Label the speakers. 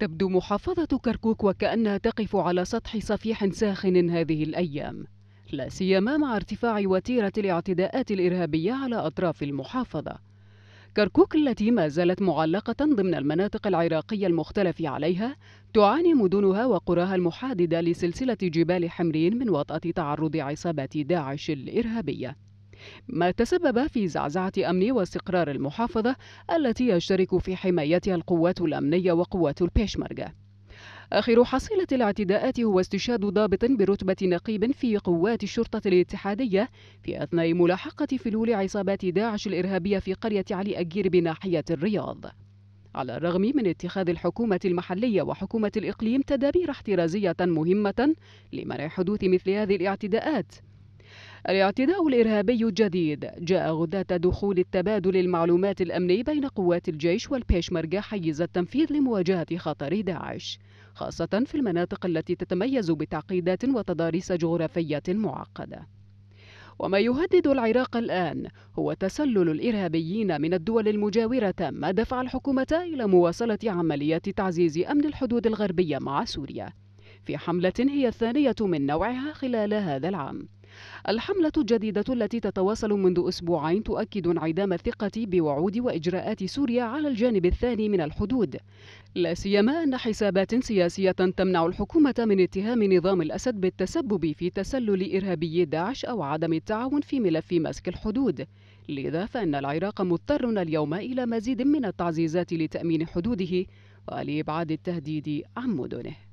Speaker 1: تبدو محافظة كركوك وكأنها تقف على سطح صفيح ساخن هذه الأيام لا سيما مع ارتفاع وتيرة الاعتداءات الإرهابية على أطراف المحافظة كركوك التي ما زالت معلقة ضمن المناطق العراقية المختلف عليها تعاني مدنها وقراها المحاددة لسلسلة جبال حمرين من وطأة تعرض عصابات داعش الإرهابية ما تسبب في زعزعة أمن واستقرار المحافظة التي يشترك في حمايتها القوات الأمنية وقوات البيشمركة آخر حصيلة الاعتداءات هو استشهاد ضابط برتبة نقيب في قوات الشرطة الاتحادية في أثناء ملاحقة فلول عصابات داعش الإرهابية في قرية علي أجير بناحية الرياض على الرغم من اتخاذ الحكومة المحلية وحكومة الإقليم تدابير احترازية مهمة لمنع حدوث مثل هذه الاعتداءات الاعتداء الإرهابي الجديد جاء غداة دخول التبادل المعلومات الأمني بين قوات الجيش والبيشمركة حيز التنفيذ لمواجهة خطر داعش خاصة في المناطق التي تتميز بتعقيدات وتضاريس جغرافية معقدة وما يهدد العراق الآن هو تسلل الإرهابيين من الدول المجاورة ما دفع الحكومة إلى مواصلة عمليات تعزيز أمن الحدود الغربية مع سوريا في حملة هي الثانية من نوعها خلال هذا العام الحملة الجديدة التي تتواصل منذ أسبوعين تؤكد انعدام الثقة بوعود وإجراءات سوريا على الجانب الثاني من الحدود لا سيما أن حسابات سياسية تمنع الحكومة من اتهام نظام الأسد بالتسبب في تسلل إرهابي داعش أو عدم التعاون في ملف مسك الحدود لذا فإن العراق مضطر اليوم إلى مزيد من التعزيزات لتأمين حدوده ولإبعاد التهديد عن مدنه